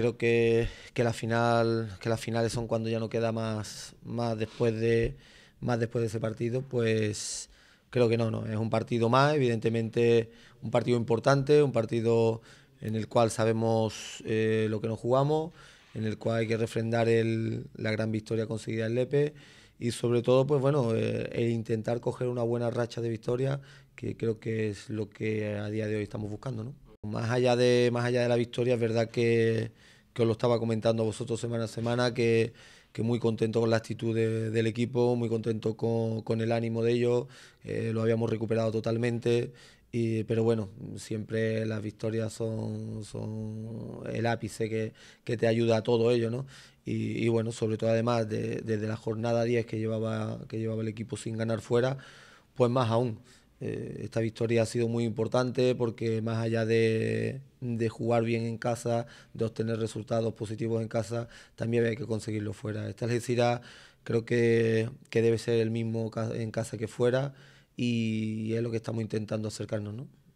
creo que, la final, que las finales son cuando ya no queda más, más, después, de, más después de ese partido, pues creo que no, no. Es un partido más, evidentemente un partido importante, un partido en el cual sabemos eh, lo que nos jugamos, en el cual hay que refrendar la gran victoria conseguida en Lepe y sobre todo, pues bueno, eh, intentar coger una buena racha de victoria, que creo que es lo que a día de hoy estamos buscando, ¿no? Más allá de, más allá de la victoria, es verdad que, os lo estaba comentando a vosotros semana a semana, que, muy contento con la actitud del equipo, muy contento con, el ánimo de ellos, eh, lo habíamos recuperado totalmente. pero bueno, siempre las victorias son, el ápice que, te ayuda a todo ello, ¿no? Y, bueno, sobre todo además desde la jornada 10 que llevaba, que llevaba el equipo sin ganar fuera, pues más aún. Eh, esta victoria ha sido muy importante porque más allá de, jugar bien en casa, de obtener resultados positivos en casa, también hay que conseguirlo fuera. Esta Algeciras creo que, que debe ser el mismo en casa que fuera y es lo que estamos intentando acercarnos.